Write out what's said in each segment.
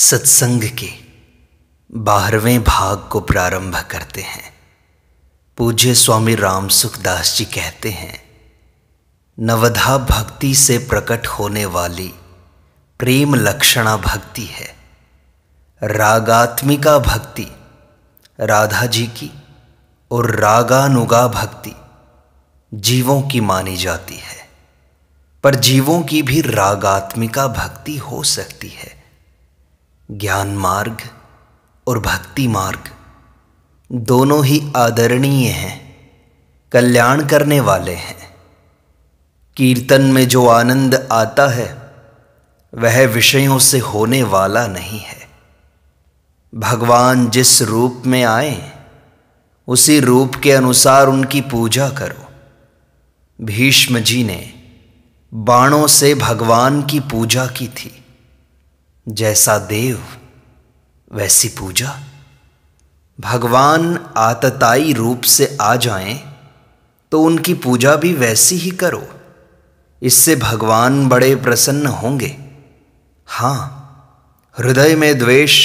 सत्संग के बारहवें भाग को प्रारंभ करते हैं पूज्य स्वामी राम सुखदास जी कहते हैं नवधा भक्ति से प्रकट होने वाली प्रेम लक्षणा भक्ति है रागात्मिका भक्ति राधा जी की और रागानुगा भक्ति जीवों की मानी जाती है पर जीवों की भी रागात्मिका भक्ति हो सकती है ज्ञान मार्ग और भक्ति मार्ग दोनों ही आदरणीय हैं कल्याण करने वाले हैं कीर्तन में जो आनंद आता है वह विषयों से होने वाला नहीं है भगवान जिस रूप में आए उसी रूप के अनुसार उनकी पूजा करो भीष्म जी ने बाणों से भगवान की पूजा की थी जैसा देव वैसी पूजा भगवान आतताई रूप से आ जाएं तो उनकी पूजा भी वैसी ही करो इससे भगवान बड़े प्रसन्न होंगे हां हृदय में द्वेष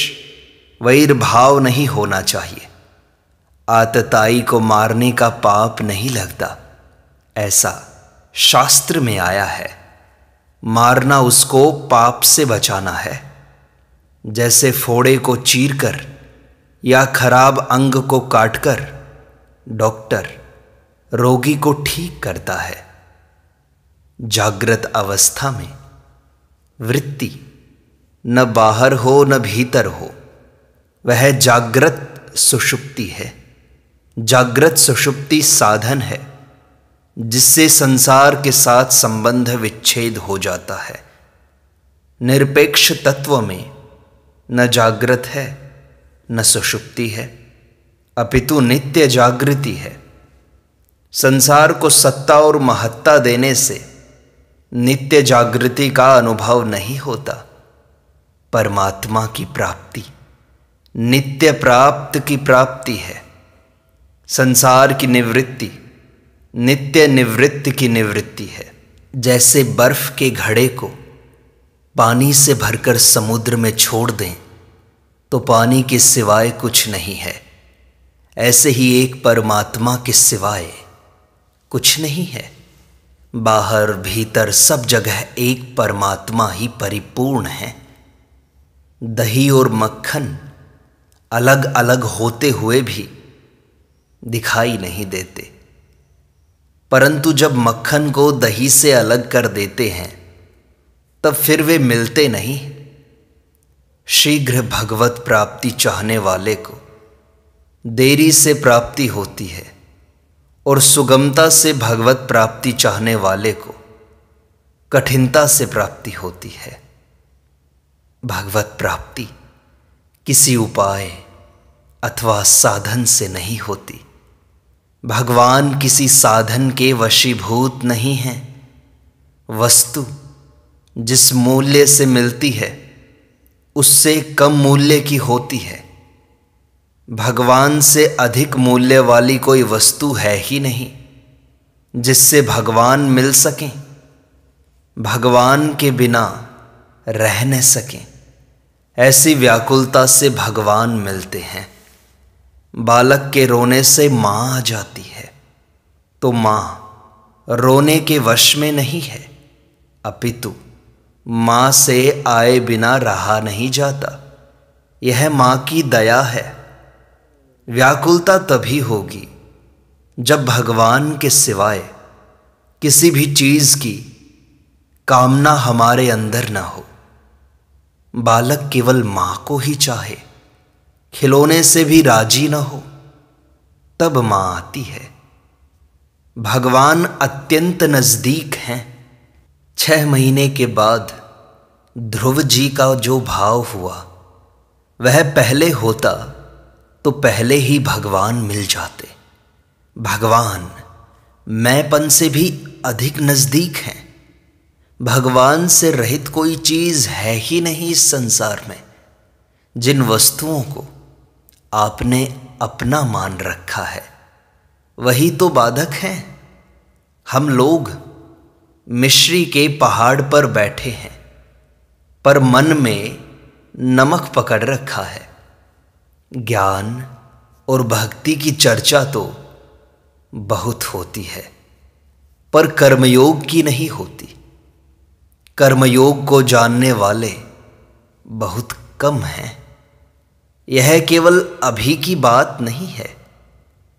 वैर भाव नहीं होना चाहिए आतताई को मारने का पाप नहीं लगता ऐसा शास्त्र में आया है मारना उसको पाप से बचाना है जैसे फोड़े को चीरकर या खराब अंग को काटकर डॉक्टर रोगी को ठीक करता है जागृत अवस्था में वृत्ति न बाहर हो न भीतर हो वह जागृत सुषुप्ति है जागृत सुषुप्ति साधन है जिससे संसार के साथ संबंध विच्छेद हो जाता है निरपेक्ष तत्व में न जागृत है न सुषुप्ति है अपितु नित्य जागृति है संसार को सत्ता और महत्ता देने से नित्य जागृति का अनुभव नहीं होता परमात्मा की प्राप्ति नित्य प्राप्त की प्राप्ति है संसार की निवृत्ति नित्य निवृत्ति की निवृत्ति है जैसे बर्फ के घड़े को पानी से भरकर समुद्र में छोड़ दें तो पानी के सिवाय कुछ नहीं है ऐसे ही एक परमात्मा के सिवाय कुछ नहीं है बाहर भीतर सब जगह एक परमात्मा ही परिपूर्ण है दही और मक्खन अलग अलग होते हुए भी दिखाई नहीं देते परंतु जब मक्खन को दही से अलग कर देते हैं तब फिर वे मिलते नहीं शीघ्र भगवत प्राप्ति चाहने वाले को देरी से प्राप्ति होती है और सुगमता से भगवत प्राप्ति चाहने वाले को कठिनता से प्राप्ति होती है भगवत प्राप्ति किसी उपाय अथवा साधन से नहीं होती भगवान किसी साधन के वशीभूत नहीं हैं वस्तु जिस मूल्य से मिलती है उससे कम मूल्य की होती है भगवान से अधिक मूल्य वाली कोई वस्तु है ही नहीं जिससे भगवान मिल सकें भगवान के बिना रह न सकें ऐसी व्याकुलता से भगवान मिलते हैं बालक के रोने से माँ आ जाती है तो माँ रोने के वश में नहीं है अपितु माँ से आए बिना रहा नहीं जाता यह माँ की दया है व्याकुलता तभी होगी जब भगवान के सिवाय किसी भी चीज़ की कामना हमारे अंदर न हो बालक केवल माँ को ही चाहे खिलौने से भी राजी न हो तब माँ आती है भगवान अत्यंत नज़दीक हैं छह महीने के बाद ध्रुव जी का जो भाव हुआ वह पहले होता तो पहले ही भगवान मिल जाते भगवान मैंपन से भी अधिक नज़दीक हैं भगवान से रहित कोई चीज़ है ही नहीं इस संसार में जिन वस्तुओं को आपने अपना मान रखा है वही तो बाधक हैं हम लोग मिश्री के पहाड़ पर बैठे हैं पर मन में नमक पकड़ रखा है ज्ञान और भक्ति की चर्चा तो बहुत होती है पर कर्मयोग की नहीं होती कर्मयोग को जानने वाले बहुत कम हैं यह केवल अभी की बात नहीं है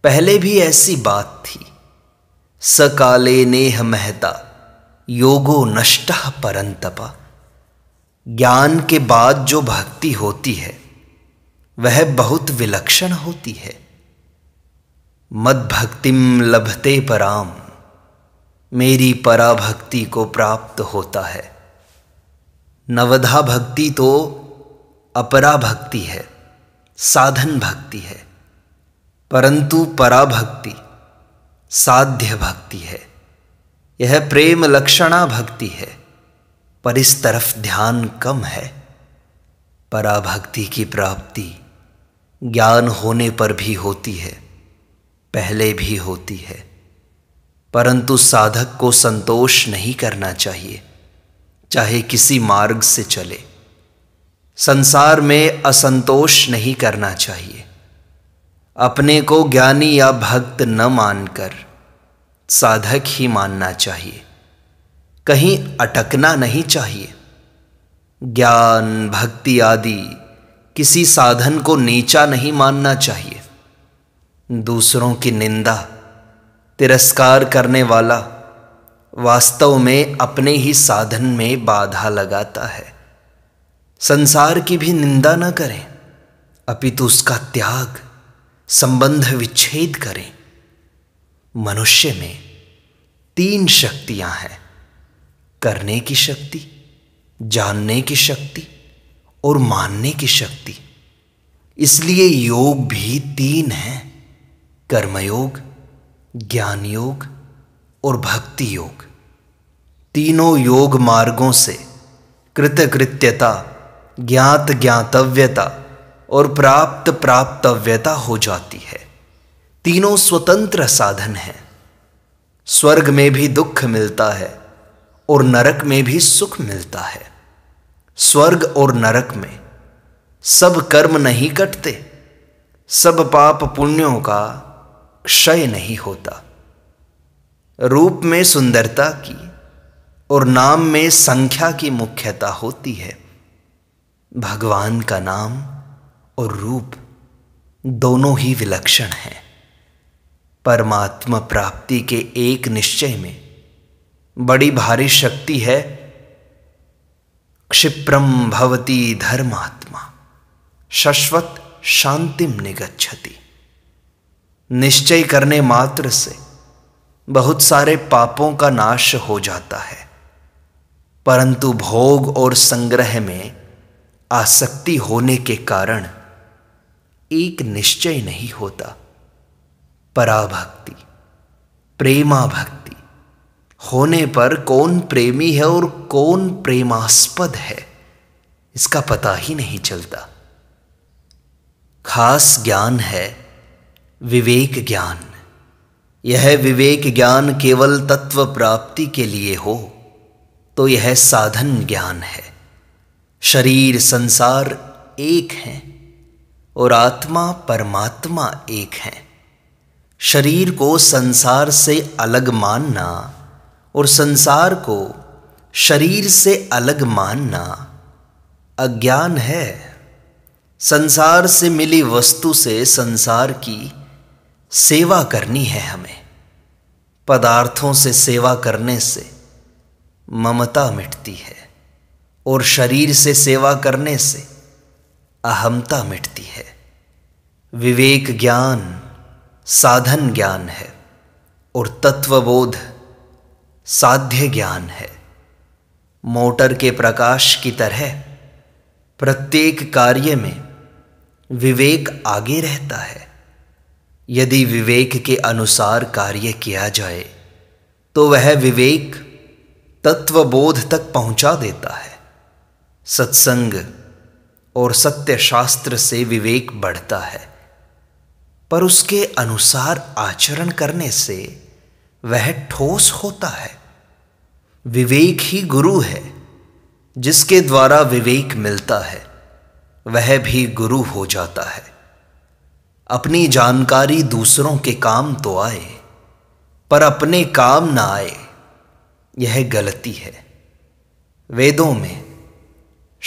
पहले भी ऐसी बात थी सकाले नेह महता योगो नष्ट परंतपा ज्ञान के बाद जो भक्ति होती है वह बहुत विलक्षण होती है मद भक्तिम लभते पराम मेरी पराभक्ति को प्राप्त होता है नवधा भक्ति तो अपरा भक्ति है साधन भक्ति है परंतु पराभक्ति साध्य भक्ति है यह प्रेम लक्षणा भक्ति है पर इस तरफ ध्यान कम है पराभक्ति की प्राप्ति ज्ञान होने पर भी होती है पहले भी होती है परंतु साधक को संतोष नहीं करना चाहिए चाहे किसी मार्ग से चले संसार में असंतोष नहीं करना चाहिए अपने को ज्ञानी या भक्त न मानकर साधक ही मानना चाहिए कहीं अटकना नहीं चाहिए ज्ञान भक्ति आदि किसी साधन को नीचा नहीं मानना चाहिए दूसरों की निंदा तिरस्कार करने वाला वास्तव में अपने ही साधन में बाधा लगाता है संसार की भी निंदा न करें अपितु उसका त्याग संबंध विच्छेद करें मनुष्य में तीन शक्तियां हैं करने की शक्ति जानने की शक्ति और मानने की शक्ति इसलिए योग भी तीन है कर्मयोग ज्ञान योग और भक्ति योग तीनों योग मार्गों से कृतकृत्यता ज्ञात ज्ञातव्यता और प्राप्त प्राप्तव्यता हो जाती है तीनों स्वतंत्र साधन हैं स्वर्ग में भी दुख मिलता है और नरक में भी सुख मिलता है स्वर्ग और नरक में सब कर्म नहीं कटते सब पाप पुण्यों का क्षय नहीं होता रूप में सुंदरता की और नाम में संख्या की मुख्यता होती है भगवान का नाम और रूप दोनों ही विलक्षण हैं परमात्मा प्राप्ति के एक निश्चय में बड़ी भारी शक्ति है क्षिप्रम भवती धर्मात्मा शश्वत शांतिम निगच्छति निश्चय करने मात्र से बहुत सारे पापों का नाश हो जाता है परंतु भोग और संग्रह में आसक्ति होने के कारण एक निश्चय नहीं होता पराभक्ति प्रेमा भक्ति होने पर कौन प्रेमी है और कौन प्रेमास्पद है इसका पता ही नहीं चलता खास ज्ञान है विवेक ज्ञान यह विवेक ज्ञान केवल तत्व प्राप्ति के लिए हो तो यह साधन ज्ञान है शरीर संसार एक है और आत्मा परमात्मा एक है शरीर को संसार से अलग मानना और संसार को शरीर से अलग मानना अज्ञान है संसार से मिली वस्तु से संसार की सेवा करनी है हमें पदार्थों से सेवा करने से ममता मिटती है और शरीर से सेवा करने से अहमता मिटती है विवेक ज्ञान साधन ज्ञान है और तत्वबोध साध्य ज्ञान है मोटर के प्रकाश की तरह प्रत्येक कार्य में विवेक आगे रहता है यदि विवेक के अनुसार कार्य किया जाए तो वह विवेक तत्वबोध तक पहुंचा देता है सत्संग और सत्य शास्त्र से विवेक बढ़ता है पर उसके अनुसार आचरण करने से वह ठोस होता है विवेक ही गुरु है जिसके द्वारा विवेक मिलता है वह भी गुरु हो जाता है अपनी जानकारी दूसरों के काम तो आए पर अपने काम ना आए यह गलती है वेदों में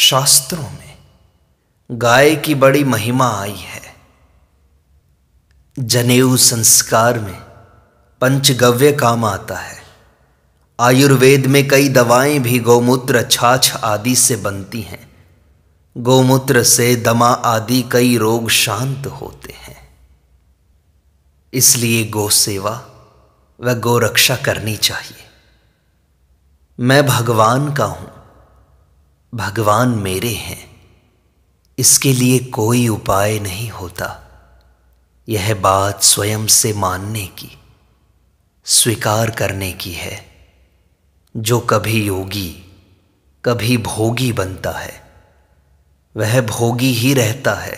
शास्त्रों में गाय की बड़ी महिमा आई है जनेऊ संस्कार में पंचगव्य काम आता है आयुर्वेद में कई दवाएं भी गौमूत्र छाछ आदि से बनती हैं गौमूत्र से दमा आदि कई रोग शांत होते हैं इसलिए गौ सेवा व गौरक्षा करनी चाहिए मैं भगवान का हूं भगवान मेरे हैं इसके लिए कोई उपाय नहीं होता यह बात स्वयं से मानने की स्वीकार करने की है जो कभी योगी कभी भोगी बनता है वह भोगी ही रहता है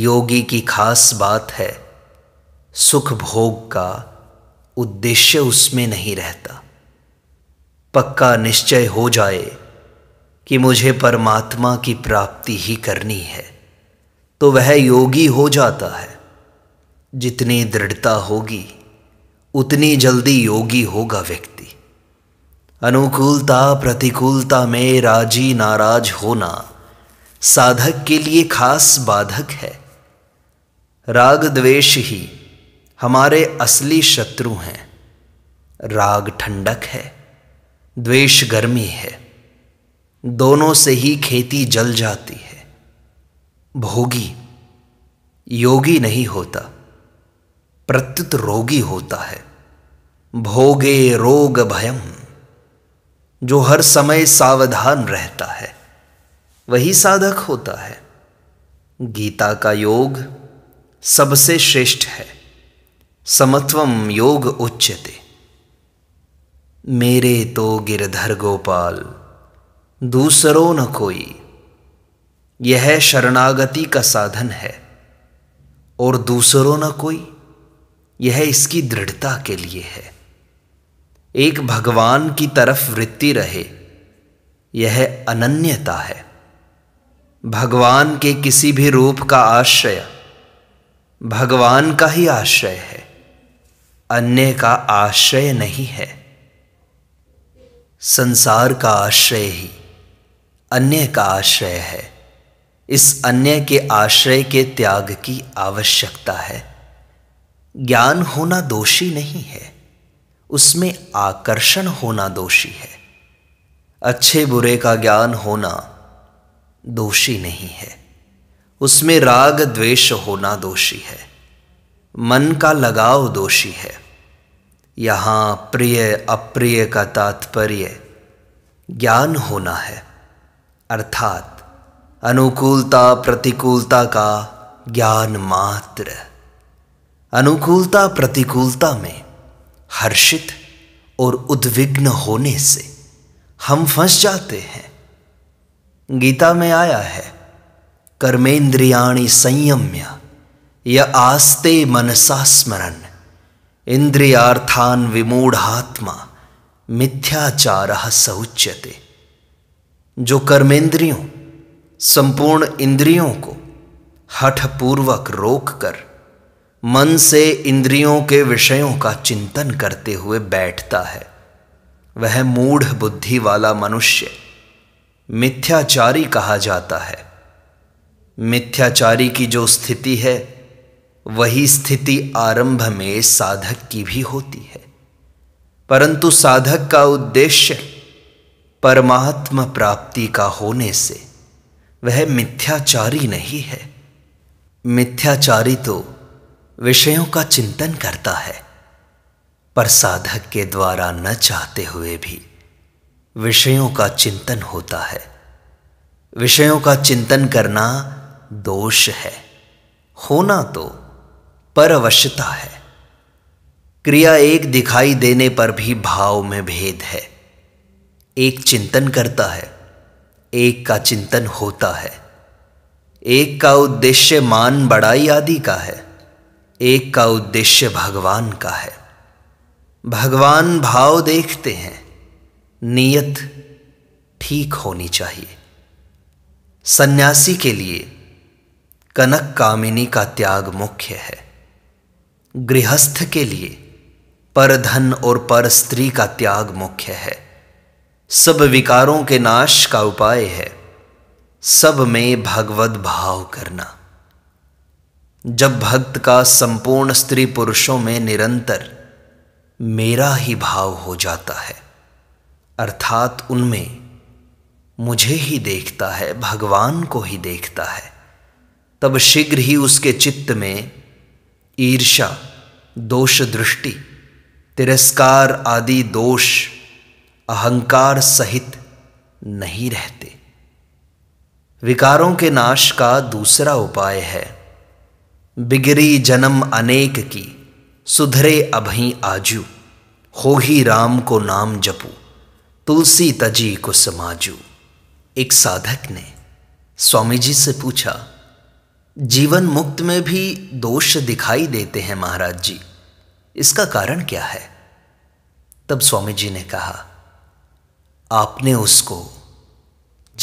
योगी की खास बात है सुख भोग का उद्देश्य उसमें नहीं रहता पक्का निश्चय हो जाए कि मुझे परमात्मा की प्राप्ति ही करनी है तो वह योगी हो जाता है जितनी दृढ़ता होगी उतनी जल्दी योगी होगा व्यक्ति अनुकूलता प्रतिकूलता में राजी नाराज होना साधक के लिए खास बाधक है राग द्वेष ही हमारे असली शत्रु हैं राग ठंडक है द्वेष गर्मी है दोनों से ही खेती जल जाती है भोगी योगी नहीं होता प्रत्युत रोगी होता है भोगे रोग भयम जो हर समय सावधान रहता है वही साधक होता है गीता का योग सबसे श्रेष्ठ है समत्वम योग उच्यते मेरे तो गिरधर गोपाल दूसरों न कोई यह शरणागति का साधन है और दूसरों न कोई यह इसकी दृढ़ता के लिए है एक भगवान की तरफ वृत्ति रहे यह अनन्यता है भगवान के किसी भी रूप का आश्रय भगवान का ही आश्रय है अन्य का आश्रय नहीं है संसार का आश्रय ही अन्य का आश्रय है इस अन्य के आश्रय के त्याग की आवश्यकता है ज्ञान होना दोषी नहीं है उसमें आकर्षण होना दोषी है अच्छे बुरे का ज्ञान होना दोषी नहीं है उसमें राग द्वेष होना दोषी है मन का लगाव दोषी है यहाँ प्रिय अप्रिय का तात्पर्य ज्ञान होना है अर्थात अनुकूलता प्रतिकूलता का ज्ञान मात्र अनुकूलता प्रतिकूलता में हर्षित और उद्विग्न होने से हम फंस जाते हैं गीता में आया है कर्मेंद्रियाणी संयम्य या आस्ते मनसा स्मरण इंद्रियार्थान विमूढ़ात्मा मिथ्याचार सौच्यते जो कर्मेंद्रियों संपूर्ण इंद्रियों को हठपूर्वक रोक कर मन से इंद्रियों के विषयों का चिंतन करते हुए बैठता है वह मूढ़ बुद्धि वाला मनुष्य मिथ्याचारी कहा जाता है मिथ्याचारी की जो स्थिति है वही स्थिति आरंभ में साधक की भी होती है परंतु साधक का उद्देश्य परमात्म प्राप्ति का होने से वह मिथ्याचारी नहीं है मिथ्याचारी तो विषयों का चिंतन करता है पर साधक के द्वारा न चाहते हुए भी विषयों का चिंतन होता है विषयों का चिंतन करना दोष है होना तो पर अवश्यता है क्रिया एक दिखाई देने पर भी भाव में भेद है एक चिंतन करता है एक का चिंतन होता है एक का उद्देश्य मान बड़ाई आदि का है एक का उद्देश्य भगवान का है भगवान भाव देखते हैं नियत ठीक होनी चाहिए सन्यासी के लिए कनक कामिनी का त्याग मुख्य है गृहस्थ के लिए पर धन और पर स्त्री का त्याग मुख्य है सब विकारों के नाश का उपाय है सब में भगवत भाव करना जब भक्त का संपूर्ण स्त्री पुरुषों में निरंतर मेरा ही भाव हो जाता है अर्थात उनमें मुझे ही देखता है भगवान को ही देखता है तब शीघ्र ही उसके चित्त में ईर्षा दोष दृष्टि तिरस्कार आदि दोष अहंकार सहित नहीं रहते विकारों के नाश का दूसरा उपाय है बिगरी जन्म अनेक की सुधरे अभी आजू हो ही राम को नाम जपू तुलसी तजी को समाजू एक साधक ने स्वामी जी से पूछा जीवन मुक्त में भी दोष दिखाई देते हैं महाराज जी इसका कारण क्या है तब स्वामी जी ने कहा आपने उसको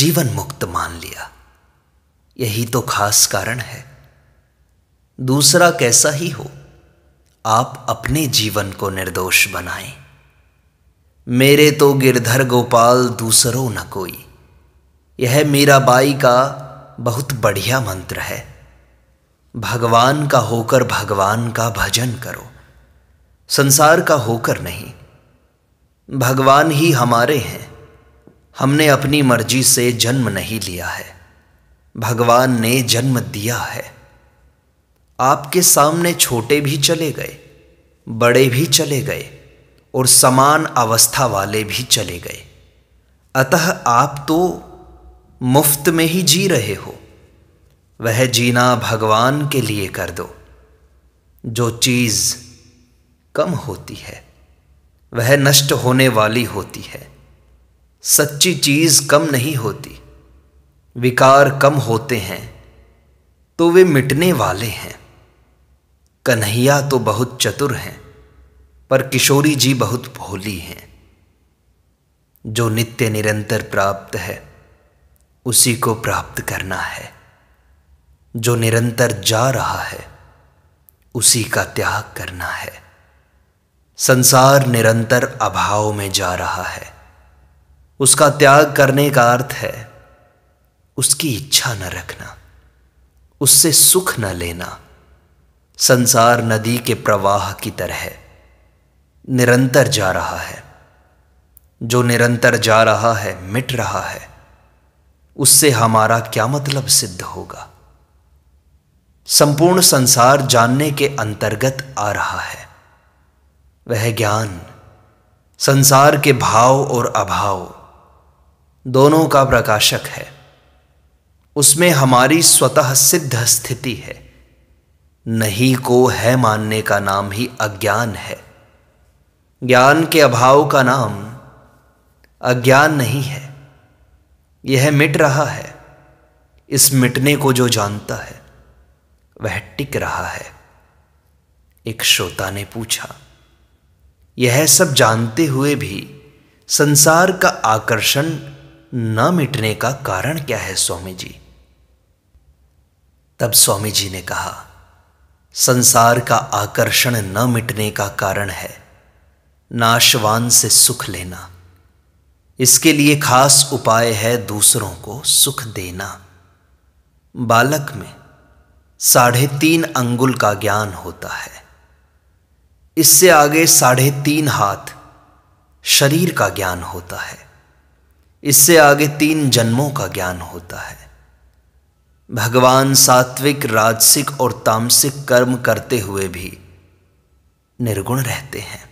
जीवन मुक्त मान लिया यही तो खास कारण है दूसरा कैसा ही हो आप अपने जीवन को निर्दोष बनाएं मेरे तो गिरधर गोपाल दूसरों न कोई यह बाई का बहुत बढ़िया मंत्र है भगवान का होकर भगवान का भजन करो संसार का होकर नहीं भगवान ही हमारे हैं हमने अपनी मर्जी से जन्म नहीं लिया है भगवान ने जन्म दिया है आपके सामने छोटे भी चले गए बड़े भी चले गए और समान अवस्था वाले भी चले गए अतः आप तो मुफ्त में ही जी रहे हो वह जीना भगवान के लिए कर दो जो चीज़ कम होती है वह नष्ट होने वाली होती है सच्ची चीज़ कम नहीं होती विकार कम होते हैं तो वे मिटने वाले हैं कन्हैया तो बहुत चतुर हैं पर किशोरी जी बहुत भोली हैं जो नित्य निरंतर प्राप्त है उसी को प्राप्त करना है जो निरंतर जा रहा है उसी का त्याग करना है संसार निरंतर अभाव में जा रहा है उसका त्याग करने का अर्थ है उसकी इच्छा न रखना उससे सुख न लेना संसार नदी के प्रवाह की तरह निरंतर जा रहा है जो निरंतर जा रहा है मिट रहा है उससे हमारा क्या मतलब सिद्ध होगा संपूर्ण संसार जानने के अंतर्गत आ रहा है वह ज्ञान संसार के भाव और अभाव दोनों का प्रकाशक है उसमें हमारी स्वतः सिद्ध स्थिति है नहीं को है मानने का नाम ही अज्ञान है ज्ञान के अभाव का नाम अज्ञान नहीं है यह मिट रहा है इस मिटने को जो जानता है वह टिक रहा है एक श्रोता ने पूछा यह सब जानते हुए भी संसार का आकर्षण न मिटने का कारण क्या है स्वामी जी तब स्वामी जी ने कहा संसार का आकर्षण न मिटने का कारण है नाशवान से सुख लेना इसके लिए खास उपाय है दूसरों को सुख देना बालक में साढ़े तीन अंगुल का ज्ञान होता है इससे आगे साढ़े तीन हाथ शरीर का ज्ञान होता है इससे आगे तीन जन्मों का ज्ञान होता है भगवान सात्विक राजसिक और तामसिक कर्म करते हुए भी निर्गुण रहते हैं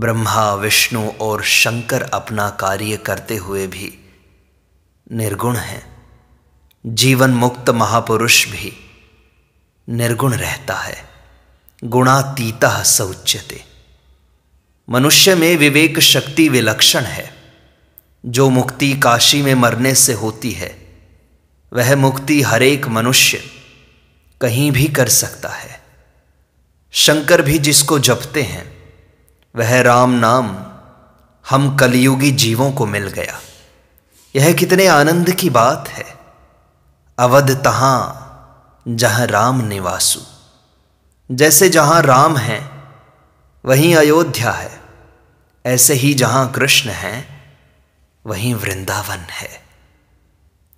ब्रह्मा विष्णु और शंकर अपना कार्य करते हुए भी निर्गुण हैं जीवन मुक्त महापुरुष भी निर्गुण रहता है गुणातीता सौच्यते मनुष्य में विवेक शक्ति विलक्षण है जो मुक्ति काशी में मरने से होती है वह मुक्ति हरेक मनुष्य कहीं भी कर सकता है शंकर भी जिसको जपते हैं वह राम नाम हम कलयुगी जीवों को मिल गया यह कितने आनंद की बात है अवध तहाँ जहाँ राम निवासु जैसे जहाँ राम हैं वहीं अयोध्या है ऐसे ही जहाँ कृष्ण हैं वहीं वृंदावन है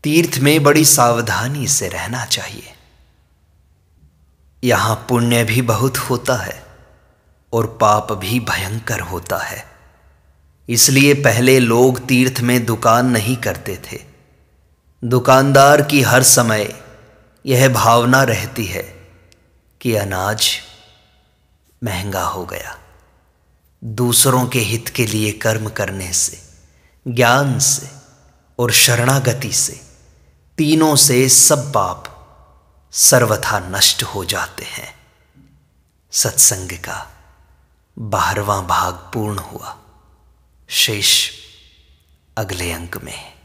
तीर्थ में बड़ी सावधानी से रहना चाहिए यहां पुण्य भी बहुत होता है और पाप भी भयंकर होता है इसलिए पहले लोग तीर्थ में दुकान नहीं करते थे दुकानदार की हर समय यह भावना रहती है कि अनाज महंगा हो गया दूसरों के हित के लिए कर्म करने से ज्ञान से और शरणागति से तीनों से सब पाप सर्वथा नष्ट हो जाते हैं सत्संग का बारवां भाग पूर्ण हुआ शेष अगले अंक में